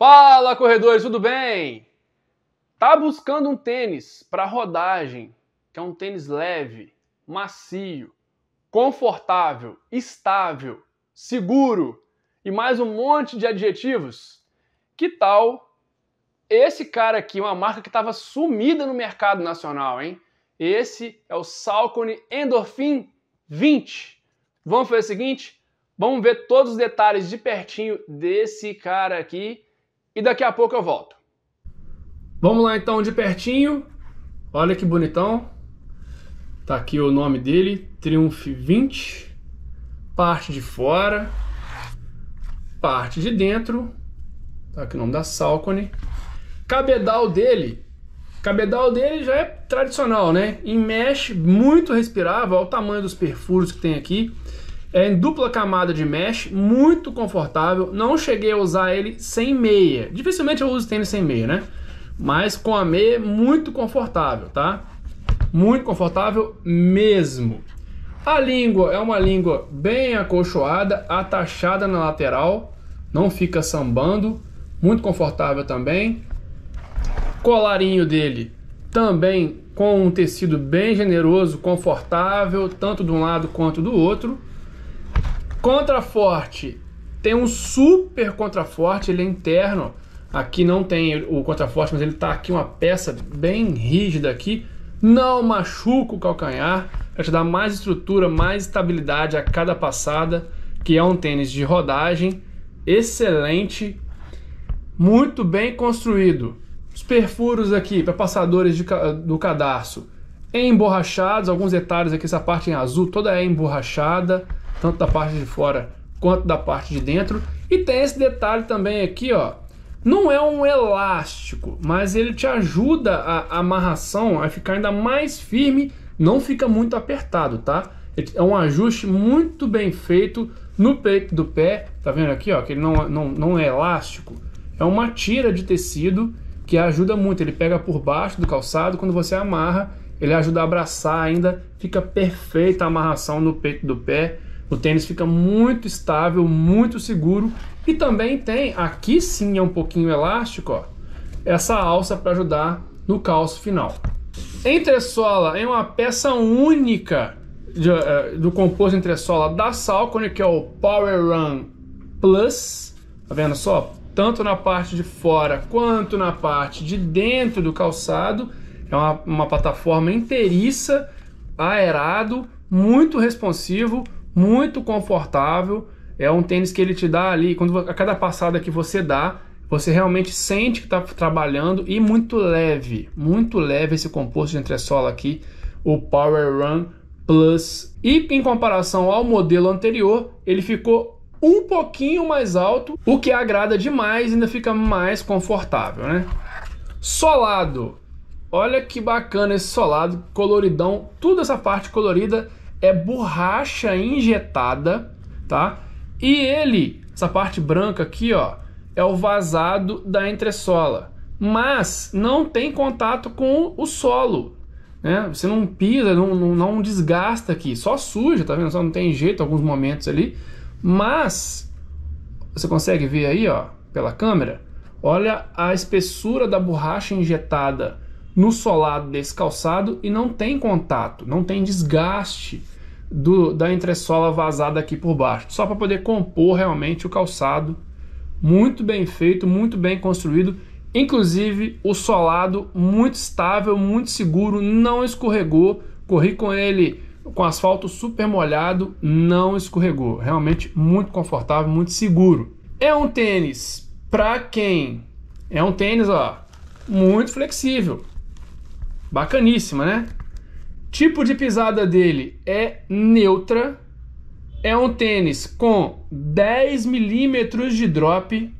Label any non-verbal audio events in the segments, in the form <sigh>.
Fala corredores, tudo bem? Tá buscando um tênis para rodagem, que é um tênis leve, macio, confortável, estável, seguro e mais um monte de adjetivos? Que tal esse cara aqui, uma marca que estava sumida no mercado nacional, hein? Esse é o Salcone Endorphin 20. Vamos fazer o seguinte? Vamos ver todos os detalhes de pertinho desse cara aqui e daqui a pouco eu volto. Vamos lá então de pertinho. Olha que bonitão. Tá aqui o nome dele, Triumph 20. Parte de fora, parte de dentro. Tá aqui o nome da Salcone. Cabedal dele, cabedal dele já é tradicional, né? Em mesh muito respirável, olha o tamanho dos perfuros que tem aqui. É em dupla camada de mesh, muito confortável. Não cheguei a usar ele sem meia. Dificilmente eu uso tênis sem meia, né? Mas com a meia, muito confortável, tá? Muito confortável mesmo. A língua é uma língua bem acolchoada, atachada na lateral. Não fica sambando. Muito confortável também. Colarinho dele também com um tecido bem generoso, confortável, tanto de um lado quanto do outro. Contraforte tem um super contraforte, ele é interno. Aqui não tem o contraforte, mas ele está aqui uma peça bem rígida aqui. Não machuca o calcanhar, vai te dar mais estrutura, mais estabilidade a cada passada, que é um tênis de rodagem excelente, muito bem construído. Os perfuros aqui para passadores de, do cadarço emborrachados, alguns detalhes aqui, essa parte em azul toda é emborrachada tanto da parte de fora quanto da parte de dentro. E tem esse detalhe também aqui, ó. Não é um elástico, mas ele te ajuda a amarração a ficar ainda mais firme, não fica muito apertado, tá? É um ajuste muito bem feito no peito do pé, tá vendo aqui, ó, que ele não, não, não é elástico. É uma tira de tecido que ajuda muito, ele pega por baixo do calçado, quando você amarra, ele ajuda a abraçar ainda, fica perfeita a amarração no peito do pé. O tênis fica muito estável, muito seguro e também tem, aqui sim é um pouquinho elástico, ó, essa alça para ajudar no calço final. Entressola é uma peça única de, uh, do composto entressola da Salcone, que é o Power Run Plus. Tá vendo só? Tanto na parte de fora quanto na parte de dentro do calçado. É uma, uma plataforma inteiriça, aerado, muito responsivo, muito confortável. É um tênis que ele te dá ali, quando a cada passada que você dá, você realmente sente que está trabalhando e muito leve, muito leve esse composto de entressola aqui, o Power Run Plus. E em comparação ao modelo anterior, ele ficou um pouquinho mais alto, o que agrada demais, ainda fica mais confortável, né? Solado. Olha que bacana esse solado, coloridão, toda essa parte colorida é borracha injetada, tá? E ele, essa parte branca aqui, ó, é o vazado da entressola, mas não tem contato com o solo, né? Você não pisa, não, não, não desgasta aqui, só suja, tá vendo? Só não tem jeito alguns momentos ali, mas você consegue ver aí, ó, pela câmera? Olha a espessura da borracha injetada no solado desse calçado e não tem contato, não tem desgaste do, da entressola vazada aqui por baixo, só para poder compor realmente o calçado. Muito bem feito, muito bem construído, inclusive o solado muito estável, muito seguro, não escorregou. Corri com ele com asfalto super molhado, não escorregou. Realmente muito confortável, muito seguro. É um tênis para quem é um tênis, ó, muito flexível. Bacaníssima, né? Tipo de pisada dele é neutra. É um tênis com 10 milímetros de drop.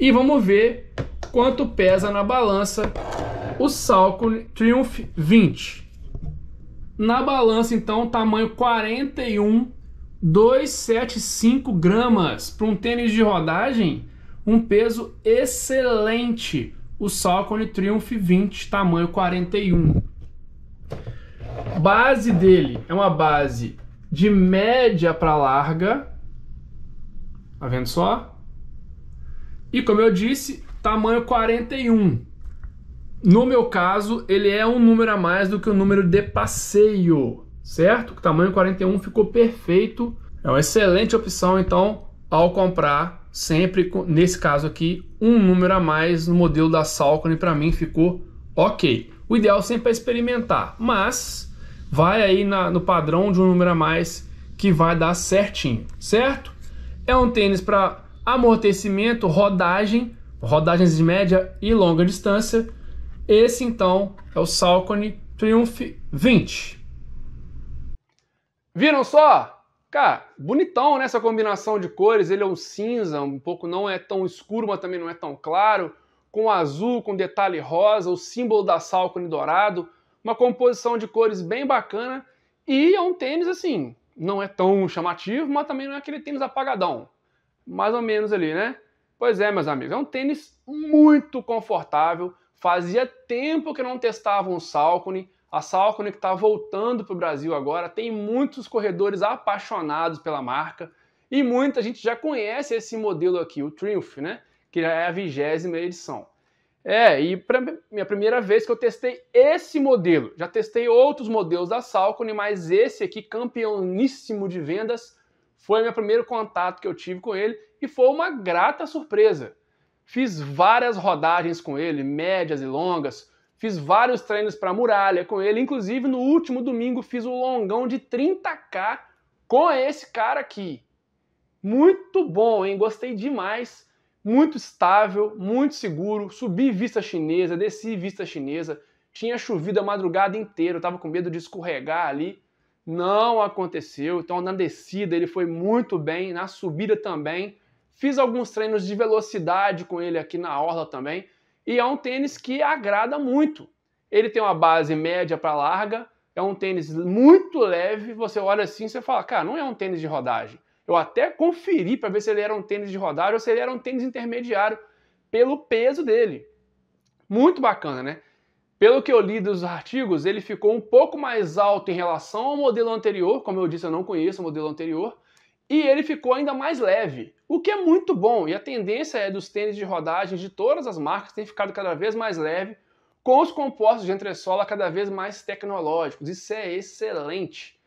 E vamos ver quanto pesa na balança o Salcone Triumph 20. Na balança, então, tamanho 41, 275 gramas. Para um tênis de rodagem, um peso excelente o Salcone Triumph 20, tamanho 41. Base dele é uma base de média para larga. Tá vendo só? E como eu disse, tamanho 41. No meu caso, ele é um número a mais do que o número de passeio, certo? O tamanho 41 ficou perfeito. É uma excelente opção, então ao comprar sempre, nesse caso aqui, um número a mais no modelo da Salcone, para mim ficou ok. O ideal sempre é experimentar, mas vai aí na, no padrão de um número a mais que vai dar certinho, certo? É um tênis para amortecimento, rodagem, rodagens de média e longa distância. Esse então é o Salcone Triumph 20. Viram só? Cara, bonitão, né? Essa combinação de cores. Ele é um cinza, um pouco não é tão escuro, mas também não é tão claro. Com azul, com detalhe rosa, o símbolo da Salcone dourado. Uma composição de cores bem bacana. E é um tênis, assim, não é tão chamativo, mas também não é aquele tênis apagadão. Mais ou menos ali, né? Pois é, meus amigos, é um tênis muito confortável. Fazia tempo que não testava um Salcone. A Salcone que está voltando para o Brasil agora tem muitos corredores apaixonados pela marca e muita gente já conhece esse modelo aqui, o Triumph, né? Que já é a vigésima edição. É, e para minha primeira vez que eu testei esse modelo. Já testei outros modelos da Salcone, mas esse aqui, campeoníssimo de vendas, foi o meu primeiro contato que eu tive com ele e foi uma grata surpresa. Fiz várias rodagens com ele, médias e longas, Fiz vários treinos para muralha com ele, inclusive no último domingo fiz um longão de 30k com esse cara aqui. Muito bom, hein? Gostei demais. Muito estável, muito seguro. Subi vista chinesa, desci vista chinesa. Tinha chovido a madrugada inteira, eu tava com medo de escorregar ali. Não aconteceu. Então na descida ele foi muito bem, na subida também. Fiz alguns treinos de velocidade com ele aqui na orla também. E é um tênis que agrada muito. Ele tem uma base média para larga, é um tênis muito leve. Você olha assim e fala, cara, não é um tênis de rodagem. Eu até conferi para ver se ele era um tênis de rodagem ou se ele era um tênis intermediário, pelo peso dele. Muito bacana, né? Pelo que eu li dos artigos, ele ficou um pouco mais alto em relação ao modelo anterior. Como eu disse, eu não conheço o modelo anterior, e ele ficou ainda mais leve, o que é muito bom. E a tendência é dos tênis de rodagem de todas as marcas tem ficado cada vez mais leve, com os compostos de entressola cada vez mais tecnológicos. Isso é excelente.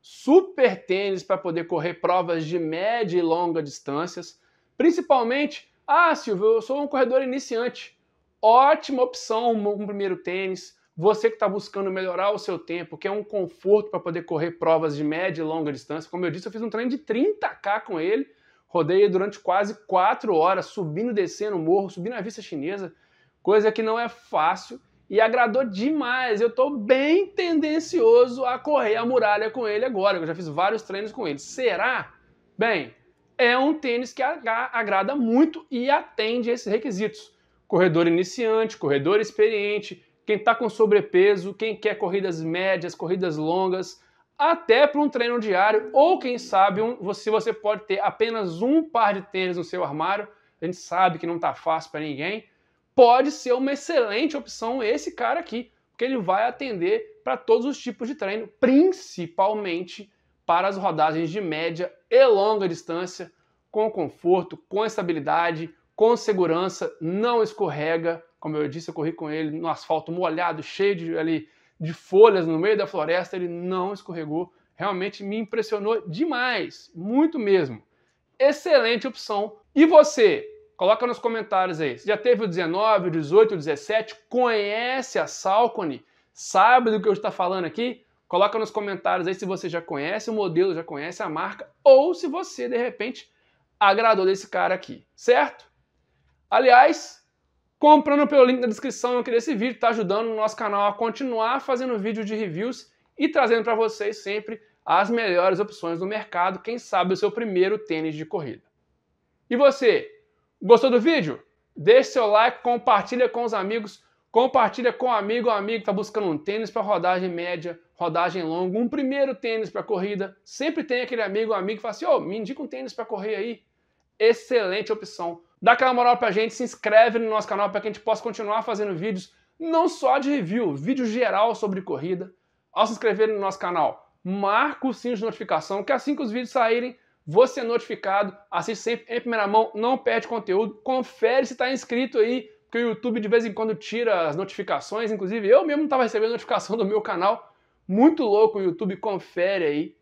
Super tênis para poder correr provas de média e longa distâncias, principalmente. Ah, Silvio, eu sou um corredor iniciante. Ótima opção um primeiro tênis você que está buscando melhorar o seu tempo, quer é um conforto para poder correr provas de média e longa distância, como eu disse, eu fiz um treino de 30K com ele, rodei durante quase 4 horas, subindo e descendo o morro, subindo a vista chinesa, coisa que não é fácil e agradou demais. Eu estou bem tendencioso a correr a muralha com ele agora, eu já fiz vários treinos com ele. Será? Bem, é um tênis que agrada muito e atende esses requisitos. Corredor iniciante, corredor experiente, quem está com sobrepeso, quem quer corridas médias, corridas longas, até para um treino diário, ou quem sabe, um, se você pode ter apenas um par de tênis no seu armário, a gente sabe que não está fácil para ninguém, pode ser uma excelente opção esse cara aqui, porque ele vai atender para todos os tipos de treino, principalmente para as rodagens de média e longa distância, com conforto, com estabilidade, com segurança, não escorrega, como eu disse, eu corri com ele no asfalto molhado, cheio de, ali, de folhas no meio da floresta, ele não escorregou. Realmente me impressionou demais, muito mesmo. Excelente opção. E você? Coloca nos comentários aí. Você já teve o 19, o 18, o 17? Conhece a Salcone? Sabe do que eu estou falando aqui? Coloca nos comentários aí se você já conhece o modelo, já conhece a marca ou se você de repente agradou desse cara aqui, certo? Aliás, comprando pelo link na descrição. Eu queria esse vídeo está ajudando o nosso canal a continuar fazendo vídeo de reviews e trazendo para vocês sempre as melhores opções do mercado, quem sabe o seu primeiro tênis de corrida. E você, gostou do vídeo? Deixe seu like, compartilha com os amigos, compartilha com um amigo, um amigo que está buscando um tênis para rodagem média, rodagem longa, um primeiro tênis para corrida. Sempre tem aquele amigo, um amigo que fala assim, oh, me indica um tênis para correr aí. Excelente opção Dá aquela moral pra gente, se inscreve no nosso canal para que a gente possa continuar fazendo vídeos não só de review, vídeo geral sobre corrida. Ao se inscrever no nosso canal, marca o sininho de notificação, que assim que os vídeos saírem, você é notificado, assiste sempre em primeira mão, não perde conteúdo, confere se está inscrito aí, porque o YouTube de vez em quando tira as notificações, inclusive eu mesmo estava recebendo notificação <laughs> do meu canal, muito louco o YouTube, confere aí.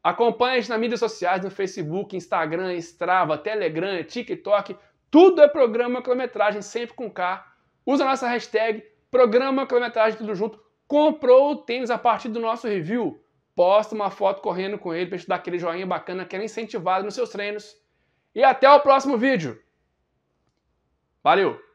Acompanhe a gente nas mídias sociais, no Facebook, Instagram, Strava, Telegram, TikTok, tudo é programa quilometragem, sempre com K. Usa a nossa hashtag programa quilometragem tudo junto. Comprou o tênis a partir do nosso review? Posta uma foto correndo com ele para gente dar aquele joinha bacana aquele incentivado nos seus treinos. E até o próximo vídeo. Valeu!